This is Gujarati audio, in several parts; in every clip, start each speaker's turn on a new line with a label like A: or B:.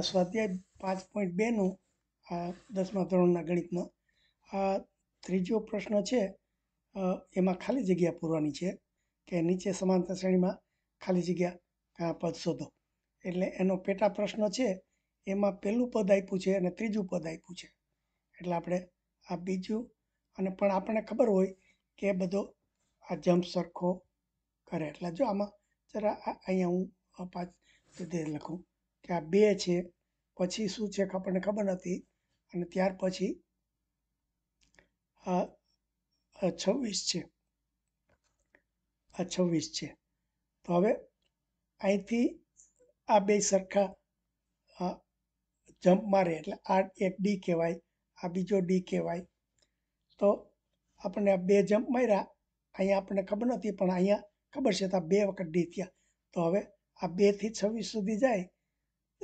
A: સ્વાધ્યાય પાંચ પોઈન્ટ બેનું આ દસમા ધોરણના ગણિતનો આ ત્રીજો પ્રશ્ન છે એમાં ખાલી જગ્યા પૂરવાની છે કે નીચે સમાંતર શ્રેણીમાં ખાલી જગ્યા પદ શોધો એટલે એનો પેટા પ્રશ્ન છે એમાં પહેલું પદ આપ્યું છે અને ત્રીજું પદ આપ્યું છે એટલે આપણે આ બીજું અને પણ આપણને ખબર હોય કે બધો આ જમ્પ સરખો કરે એટલે જો આમાં જરા અહીંયા હું પાંચ લખું કે આ બે છે પછી શું છે આપણને ખબર નથી અને ત્યાર પછી છવ્વીસ છે આ છવ્વીસ છે તો હવે અહીંથી આ બે સરખા જમ્પ મારે એટલે આ એક ડી કહેવાય આ બીજો ડી કહેવાય તો આપણને આ બે જમ્પ માર્યા અહીંયા આપણને ખબર નથી પણ અહીંયા ખબર છે તો આ બે વખત ડી થયા તો હવે આ બેથી છવ્વીસ સુધી જાય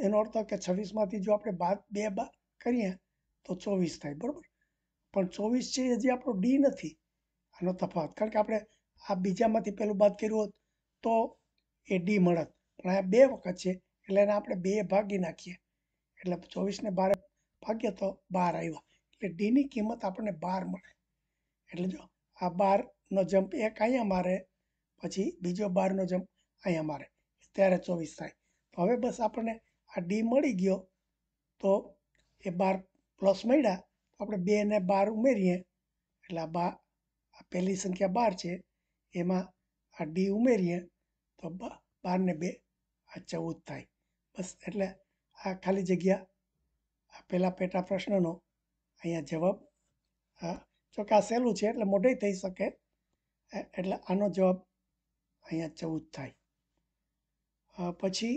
A: એનો અર્થ કે છવ્વીસમાંથી જો આપણે બાદ બે બા કરીએ તો ચોવીસ થાય બરાબર પણ ચોવીસ છે એ જે આપણો ડી નથી આનો તફાવત કારણ કે આપણે આ બીજામાંથી પહેલું બાદ કર્યું હોત તો એ ડી મળત પણ આ બે વખત છે એટલે એને આપણે બે ભાગી નાખીએ એટલે ચોવીસને બાર ભાગ્ય તો બાર આવ્યા એટલે ડીની કિંમત આપણને બાર મળે એટલે જો આ બારનો જમ્પ એક અહીંયા મારે પછી બીજો બારનો જમ્પ અહીંયા મારે ત્યારે ચોવીસ થાય તો હવે બસ આપણને આ ડી મળી ગયો તો એ બાર પ્લસ મળ્યા તો આપણે બે ને બાર ઉમેરીએ એટલે આ બા આ પહેલી સંખ્યા બાર છે એમાં આ ડી ઉમેરીએ તો બારને બે આ ચૌદ થાય બસ એટલે આ ખાલી જગ્યા આ પહેલાં પેટા પ્રશ્નનો અહીંયા જવાબ હા જોકે આ સહેલું છે એટલે મોઢે થઈ શકે એટલે આનો જવાબ અહીંયા ચૌદ થાય પછી